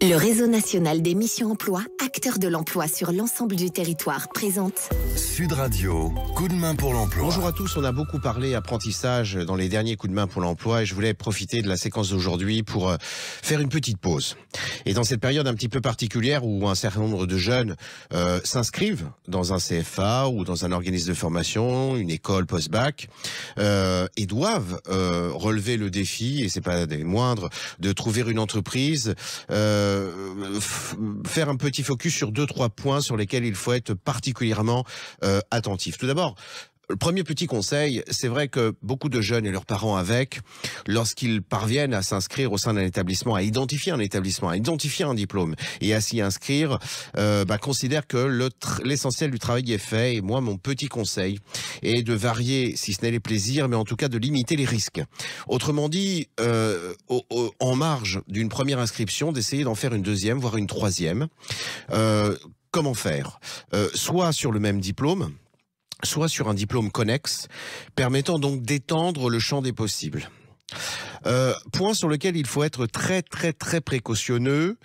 Le réseau national des missions emploi acteurs de l'emploi sur l'ensemble du territoire, présente Sud Radio, coup de main pour l'emploi. Bonjour à tous, on a beaucoup parlé apprentissage dans les derniers coups de main pour l'emploi et je voulais profiter de la séquence d'aujourd'hui pour euh, faire une petite pause. Et dans cette période un petit peu particulière où un certain nombre de jeunes euh, s'inscrivent dans un CFA ou dans un organisme de formation, une école post-bac, euh, et doivent euh, relever le défi, et c'est pas des moindres, de trouver une entreprise, euh, faire un petit focus sur deux, trois points sur lesquels il faut être particulièrement euh, attentif. Tout d'abord, le premier petit conseil, c'est vrai que beaucoup de jeunes et leurs parents avec, lorsqu'ils parviennent à s'inscrire au sein d'un établissement, à identifier un établissement, à identifier un diplôme et à s'y inscrire, euh, bah, considèrent que l'essentiel du travail est fait. Et moi, mon petit conseil est de varier, si ce n'est les plaisirs, mais en tout cas de limiter les risques. Autrement dit, euh, en marge d'une première inscription, d'essayer d'en faire une deuxième, voire une troisième. Euh, comment faire Soit sur le même diplôme, soit sur un diplôme connexe, permettant donc d'étendre le champ des possibles. Euh, point sur lequel il faut être très très très précautionneux.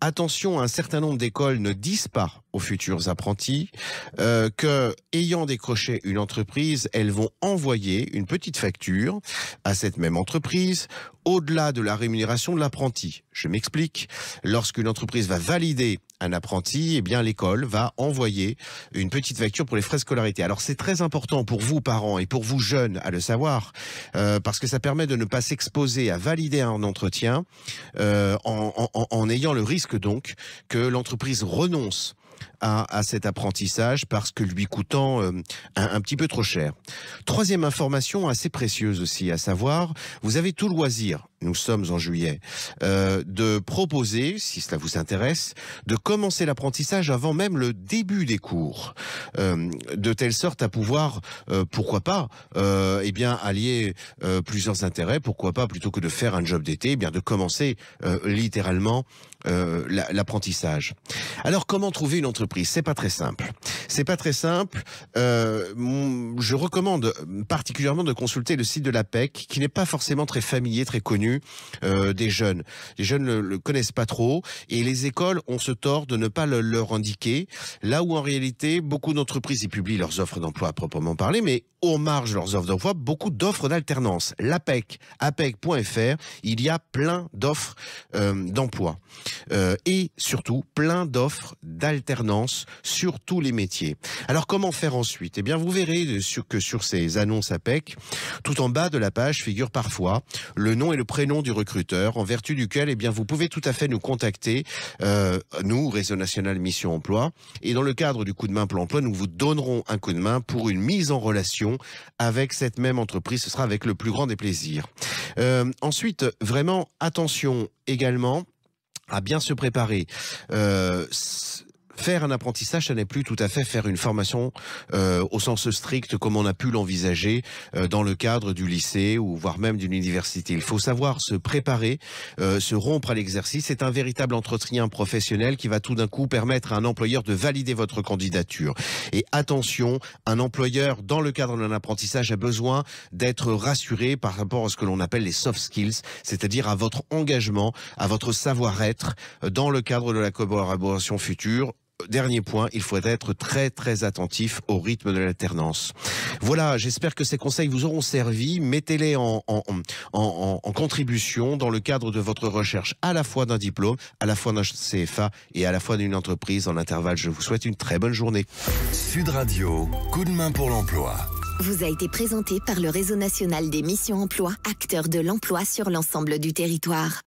Attention, un certain nombre d'écoles ne disent pas aux futurs apprentis euh, que, ayant décroché une entreprise, elles vont envoyer une petite facture à cette même entreprise au-delà de la rémunération de l'apprenti. Je m'explique. Lorsqu'une entreprise va valider un apprenti, eh bien l'école va envoyer une petite facture pour les frais scolarités. Alors c'est très important pour vous parents et pour vous jeunes à le savoir, euh, parce que ça permet de ne pas s'exposer à valider un entretien euh, en, en ayant le risque donc que l'entreprise renonce à, cet apprentissage parce que lui coûtant euh, un, petit peu trop cher. Troisième information assez précieuse aussi, à savoir, vous avez tout le loisir, nous sommes en juillet, euh, de proposer, si cela vous intéresse, de commencer l'apprentissage avant même le début des cours, euh, de telle sorte à pouvoir, pourquoi pas, eh bien allier plusieurs intérêts, pourquoi pas, plutôt que de faire un job d'été, eh bien de commencer littéralement euh, l'apprentissage. Alors comment trouver une entreprise C'est pas très simple. C'est pas très simple. Euh, je recommande particulièrement de consulter le site de l'APEC, qui n'est pas forcément très familier, très connu euh, des jeunes. Les jeunes le, le, connaissent pas trop, et les écoles ont ce tort de ne pas le, leur indiquer. Là où en réalité, beaucoup d'entreprises y publient leurs offres d'emploi à proprement parler, mais au marge de leurs offres d'emploi, beaucoup d'offres d'alternance. L'APEC, apec.fr, il y a plein d'offres euh, d'emploi et surtout plein d'offres d'alternance sur tous les métiers alors comment faire ensuite Eh bien vous verrez euh, que sur ces annonces APEC, tout en bas de la page figure parfois le nom et le prénom du recruteur en vertu duquel eh bien vous pouvez tout à fait nous contacter, euh, nous, Réseau National Mission Emploi, et dans le cadre du coup de main Plan Emploi, nous vous donnerons un coup de main pour une mise en relation avec cette même entreprise. Ce sera avec le plus grand des plaisirs. Euh, ensuite, vraiment attention également à bien se préparer faire un apprentissage, ça n'est plus tout à fait faire une formation euh, au sens strict comme on a pu l'envisager euh, dans le cadre du lycée ou voire même d'une université. Il faut savoir se préparer, euh, se rompre à l'exercice. C'est un véritable entretien professionnel qui va tout d'un coup permettre à un employeur de valider votre candidature. Et attention, un employeur dans le cadre d'un apprentissage a besoin d'être rassuré par rapport à ce que l'on appelle les soft skills, c'est-à-dire à votre engagement, à votre savoir-être dans le cadre de la collaboration future dernier point, il faut être très très attentif au rythme de l'alternance. Voilà, j'espère que ces conseils vous auront servi. Mettez-les en, contribution dans le cadre de votre recherche à la fois d'un diplôme, à la fois d'un CFA et à la fois d'une entreprise. En intervalle, je vous souhaite une très bonne journée. Sud Radio, coup de main pour l'emploi. Vous a été présenté par le Réseau national des missions emploi, acteur de l'emploi sur l'ensemble du territoire.